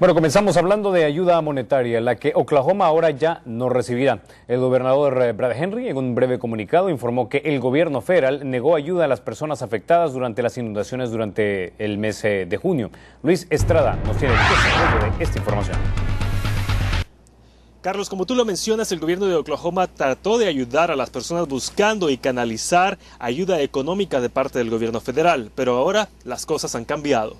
Bueno, comenzamos hablando de ayuda monetaria, la que Oklahoma ahora ya no recibirá. El gobernador eh, Brad Henry, en un breve comunicado, informó que el gobierno federal negó ayuda a las personas afectadas durante las inundaciones durante el mes eh, de junio. Luis Estrada nos tiene desarrollo de esta información. Carlos, como tú lo mencionas, el gobierno de Oklahoma trató de ayudar a las personas buscando y canalizar ayuda económica de parte del gobierno federal, pero ahora las cosas han cambiado.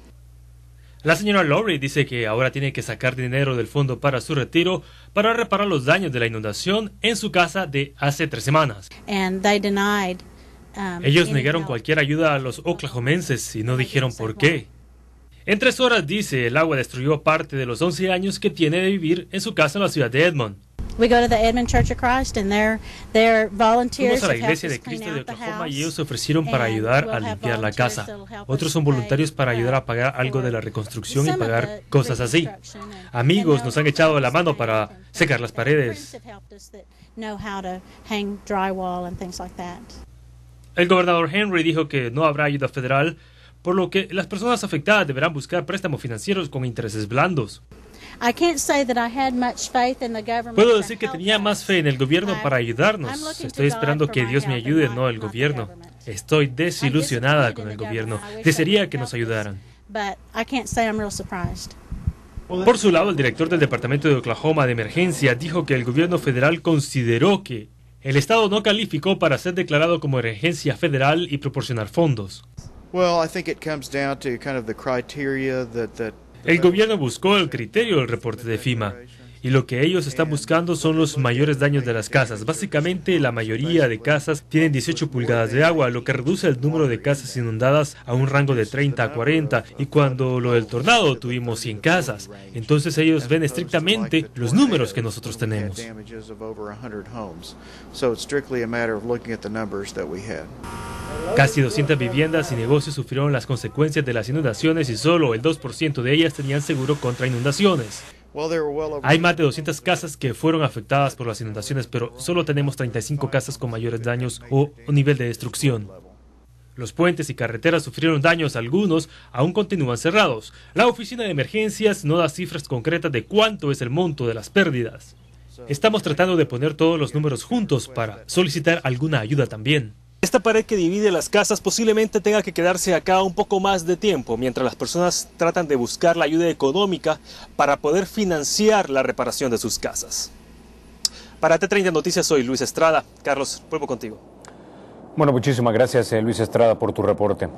La señora Lowry dice que ahora tiene que sacar dinero del fondo para su retiro para reparar los daños de la inundación en su casa de hace tres semanas. Um, Ellos negaron cualquier ayuda a los oklahomenses y no dijeron por qué. En tres horas, dice, el agua destruyó parte de los 11 años que tiene de vivir en su casa en la ciudad de Edmond. We a la iglesia de Cristo de Oklahoma y ellos se ofrecieron para ayudar a limpiar la casa. Otros son voluntarios para ayudar a pagar algo de la reconstrucción y pagar cosas así. Amigos nos han echado la mano para secar las paredes. El gobernador Henry dijo que no habrá ayuda federal, por lo que las personas afectadas deberán buscar préstamos financieros con intereses blandos. Puedo decir que tenía más fe en el gobierno para ayudarnos. Estoy esperando que Dios me ayude, no el gobierno. Estoy desilusionada con el gobierno. Desearía que nos ayudaran. Por su lado, el director del Departamento de Oklahoma de Emergencia dijo que el gobierno federal consideró que el Estado no calificó para ser declarado como emergencia federal y proporcionar fondos. Well, I think it comes down to kind of the criteria that, el gobierno buscó el criterio del reporte de FIMA y lo que ellos están buscando son los mayores daños de las casas. Básicamente, la mayoría de casas tienen 18 pulgadas de agua, lo que reduce el número de casas inundadas a un rango de 30 a 40. Y cuando lo del tornado tuvimos 100 casas, entonces ellos ven estrictamente los números que nosotros tenemos. Casi 200 viviendas y negocios sufrieron las consecuencias de las inundaciones y solo el 2% de ellas tenían seguro contra inundaciones. Hay más de 200 casas que fueron afectadas por las inundaciones, pero solo tenemos 35 casas con mayores daños o nivel de destrucción. Los puentes y carreteras sufrieron daños, algunos aún continúan cerrados. La oficina de emergencias no da cifras concretas de cuánto es el monto de las pérdidas. Estamos tratando de poner todos los números juntos para solicitar alguna ayuda también. Esta pared que divide las casas posiblemente tenga que quedarse acá un poco más de tiempo, mientras las personas tratan de buscar la ayuda económica para poder financiar la reparación de sus casas. Para T30 Noticias soy Luis Estrada. Carlos, vuelvo contigo. Bueno, muchísimas gracias eh, Luis Estrada por tu reporte.